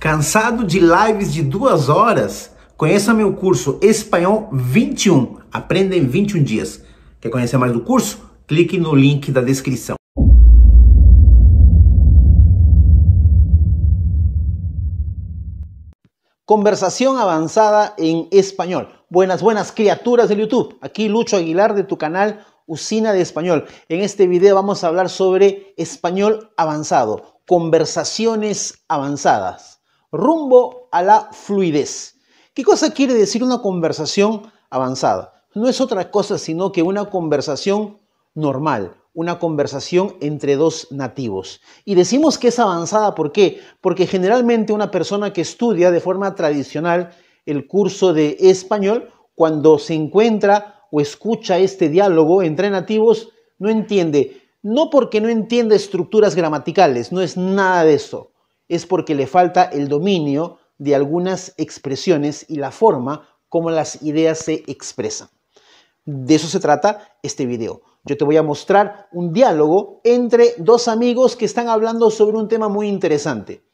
Cansado de lives de duas horas? Conheça meu curso Espanhol 21. Aprenda em 21 dias. Quer conhecer mais do curso? Clique no link da descrição. Conversación avanzada en español. Buenas, buenas criaturas del YouTube. Aquí Lucho Aguilar de tu canal Usina de Español. En este video vamos a hablar sobre español avanzado, conversaciones avanzadas. rumbo a la fluidez. ¿Qué cosa quiere decir una conversación avanzada? No es otra cosa sino que una conversación normal, una conversación entre dos nativos. Y decimos que es avanzada, ¿por qué? Porque generalmente una persona que estudia de forma tradicional el curso de español, cuando se encuentra o escucha este diálogo entre nativos, no entiende. No porque no entienda estructuras gramaticales, no es nada de eso es porque le falta el dominio de algunas expresiones y la forma como las ideas se expresan. De eso se trata este video. Yo te voy a mostrar un diálogo entre dos amigos que están hablando sobre un tema muy interesante.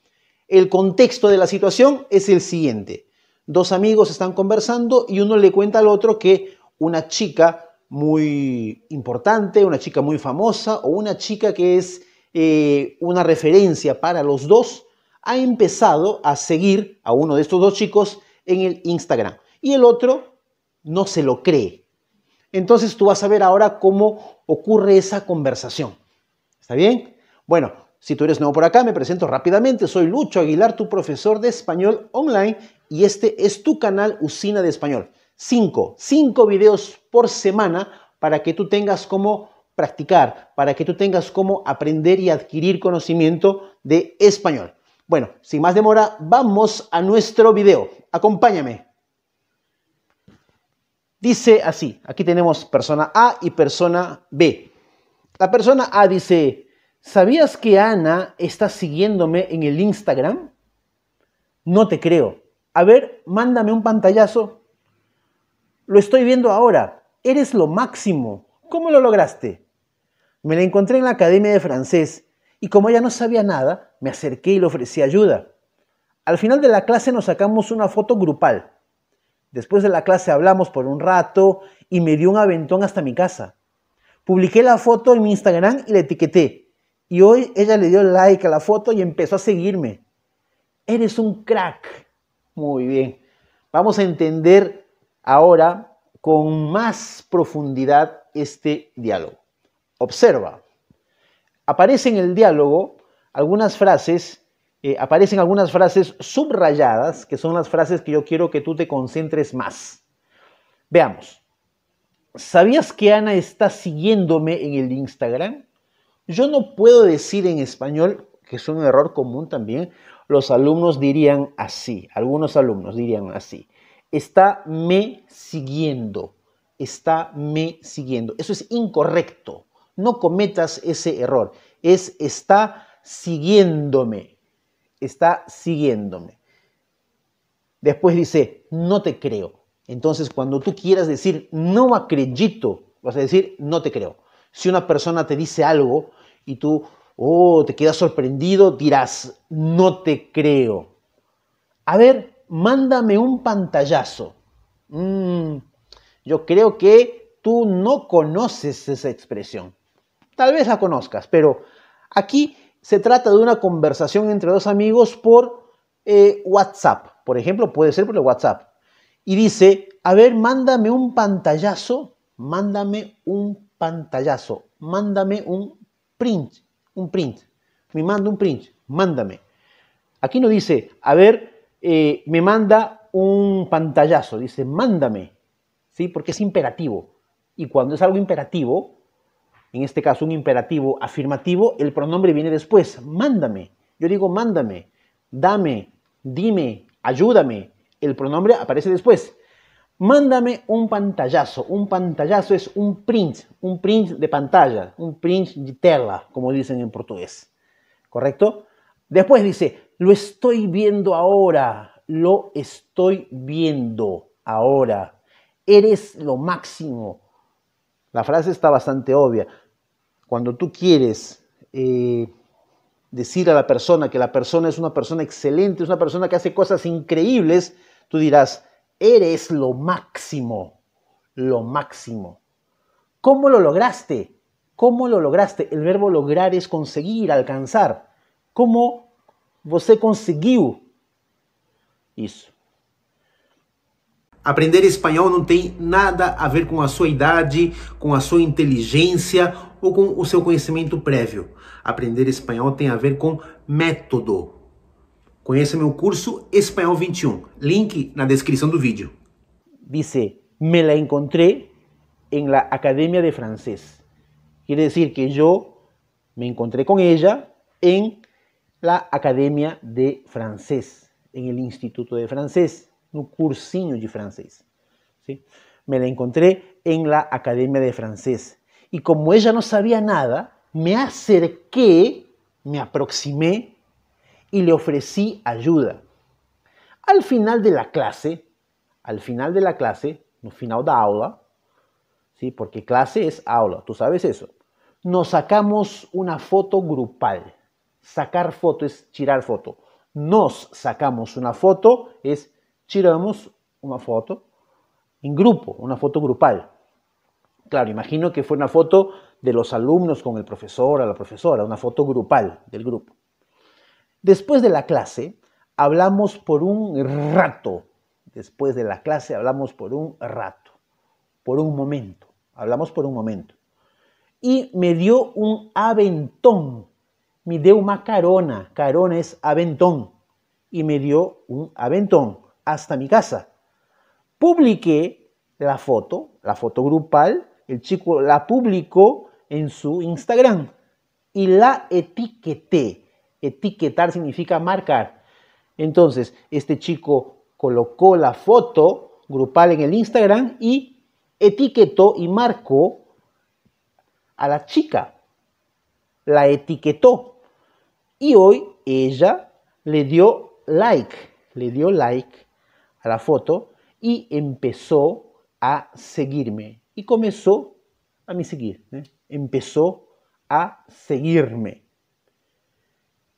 El contexto de la situación es el siguiente. Dos amigos están conversando y uno le cuenta al otro que una chica muy importante, una chica muy famosa o una chica que es eh, una referencia para los dos, ha empezado a seguir a uno de estos dos chicos en el Instagram. Y el otro no se lo cree. Entonces tú vas a ver ahora cómo ocurre esa conversación. ¿Está bien? Bueno, si tú eres nuevo por acá, me presento rápidamente. Soy Lucho Aguilar, tu profesor de español online y este es tu canal Usina de Español. Cinco, cinco videos por semana para que tú tengas como practicar, para que tú tengas cómo aprender y adquirir conocimiento de español. Bueno, sin más demora, vamos a nuestro video. Acompáñame. Dice así, aquí tenemos persona A y persona B. La persona A dice, ¿sabías que Ana está siguiéndome en el Instagram? No te creo. A ver, mándame un pantallazo. Lo estoy viendo ahora. Eres lo máximo. ¿Cómo lo lograste? Me la encontré en la academia de francés y como ella no sabía nada, me acerqué y le ofrecí ayuda. Al final de la clase nos sacamos una foto grupal. Después de la clase hablamos por un rato y me dio un aventón hasta mi casa. Publiqué la foto en mi Instagram y la etiqueté. Y hoy ella le dio like a la foto y empezó a seguirme. Eres un crack. Muy bien. Vamos a entender ahora con más profundidad este diálogo. Observa. Aparecen en el diálogo algunas frases, eh, aparecen algunas frases subrayadas, que son las frases que yo quiero que tú te concentres más. Veamos. ¿Sabías que Ana está siguiéndome en el Instagram? Yo no puedo decir en español, que es un error común también, los alumnos dirían así, algunos alumnos dirían así, está me siguiendo, está me siguiendo. Eso es incorrecto. No cometas ese error. Es está siguiéndome. Está siguiéndome. Después dice, no te creo. Entonces, cuando tú quieras decir, no acredito, vas a decir, no te creo. Si una persona te dice algo y tú, oh, te quedas sorprendido, dirás, no te creo. A ver, mándame un pantallazo. Mm, yo creo que tú no conoces esa expresión. Tal vez la conozcas, pero aquí se trata de una conversación entre dos amigos por eh, WhatsApp. Por ejemplo, puede ser por el WhatsApp. Y dice, a ver, mándame un pantallazo, mándame un pantallazo, mándame un print, un print. Me manda un print, mándame. Aquí no dice, a ver, eh, me manda un pantallazo, dice, mándame. ¿Sí? Porque es imperativo. Y cuando es algo imperativo, en este caso un imperativo afirmativo, el pronombre viene después, mándame. Yo digo mándame, dame, dime, ayúdame. El pronombre aparece después. Mándame un pantallazo. Un pantallazo es un print, un print de pantalla, un print de tela, como dicen en portugués. ¿Correcto? Después dice, lo estoy viendo ahora, lo estoy viendo ahora. Eres lo máximo, la frase está bastante obvia. Cuando tú quieres eh, decir a la persona que la persona es una persona excelente, es una persona que hace cosas increíbles, tú dirás, eres lo máximo, lo máximo. ¿Cómo lo lograste? ¿Cómo lo lograste? El verbo lograr es conseguir, alcanzar. ¿Cómo você consiguió eso? Aprender espanhol não tem nada a ver com a sua idade, com a sua inteligência ou com o seu conhecimento prévio. Aprender espanhol tem a ver com método. Conheça meu curso Espanhol 21. Link na descrição do vídeo. Dice, me la encontré en la Academia de Francés. Quer dizer que eu me encontrei com ella en la Academia de Francés, en el Instituto de Francés. Un cursinho de francés. ¿sí? Me la encontré en la Academia de Francés. Y como ella no sabía nada, me acerqué, me aproximé y le ofrecí ayuda. Al final de la clase, al final de la clase, no final la aula, ¿sí? porque clase es aula, tú sabes eso. Nos sacamos una foto grupal. Sacar foto es tirar foto. Nos sacamos una foto es tiramos una foto en grupo, una foto grupal. Claro, imagino que fue una foto de los alumnos con el profesor, a la profesora, una foto grupal del grupo. Después de la clase, hablamos por un rato. Después de la clase, hablamos por un rato, por un momento. Hablamos por un momento. Y me dio un aventón. Me dio una carona. Carona es aventón. Y me dio un aventón hasta mi casa. Publiqué la foto, la foto grupal, el chico la publicó en su Instagram y la etiqueté. Etiquetar significa marcar. Entonces, este chico colocó la foto grupal en el Instagram y etiquetó y marcó a la chica. La etiquetó. Y hoy ella le dio like, le dio like la foto y empezó a seguirme. y comenzó a mí seguir. ¿eh? Empezó a seguirme.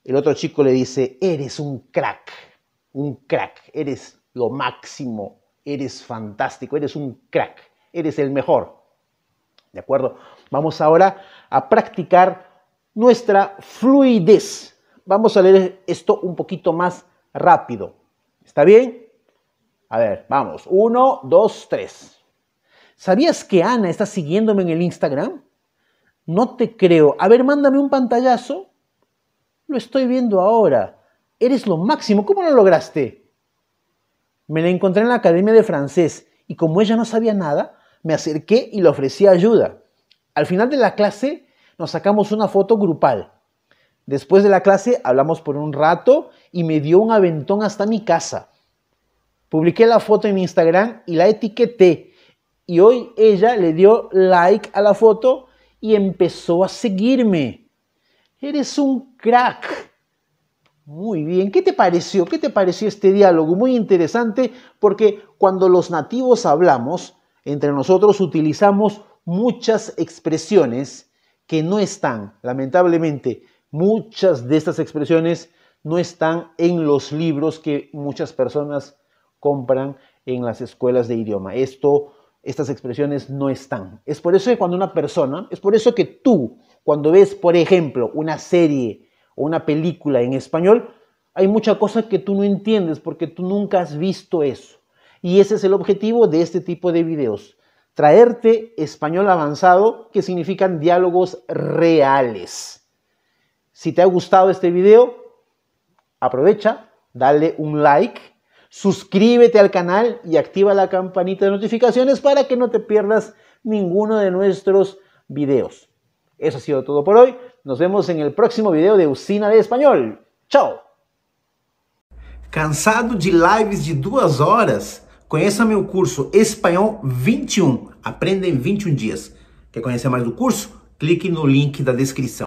El otro chico le dice, eres un crack, un crack, eres lo máximo, eres fantástico, eres un crack, eres el mejor. ¿De acuerdo? Vamos ahora a practicar nuestra fluidez. Vamos a leer esto un poquito más rápido. ¿Está bien? A ver, vamos. Uno, dos, tres. ¿Sabías que Ana está siguiéndome en el Instagram? No te creo. A ver, mándame un pantallazo. Lo estoy viendo ahora. Eres lo máximo. ¿Cómo lo lograste? Me la encontré en la academia de francés y como ella no sabía nada, me acerqué y le ofrecí ayuda. Al final de la clase nos sacamos una foto grupal. Después de la clase hablamos por un rato y me dio un aventón hasta mi casa. Publiqué la foto en Instagram y la etiqueté. Y hoy ella le dio like a la foto y empezó a seguirme. Eres un crack. Muy bien, ¿qué te pareció? ¿Qué te pareció este diálogo? Muy interesante porque cuando los nativos hablamos, entre nosotros utilizamos muchas expresiones que no están, lamentablemente, muchas de estas expresiones no están en los libros que muchas personas compran en las escuelas de idioma. Esto, estas expresiones no están. Es por eso que cuando una persona, es por eso que tú, cuando ves, por ejemplo, una serie o una película en español, hay mucha cosa que tú no entiendes porque tú nunca has visto eso. Y ese es el objetivo de este tipo de videos. Traerte español avanzado que significan diálogos reales. Si te ha gustado este video, aprovecha, dale un like Suscríbete al canal y activa la campanita de notificaciones para que no te pierdas ninguno de nuestros videos. Eso ha sido todo por hoy. Nos vemos en el próximo video de Usina de Español. ¡Chao! Cansado de lives de duas horas? Conheça meu curso Espanhol 21. E um. Aprenda em 21 e um dias. Quer conhecer mais do curso? Clique no link da descrição.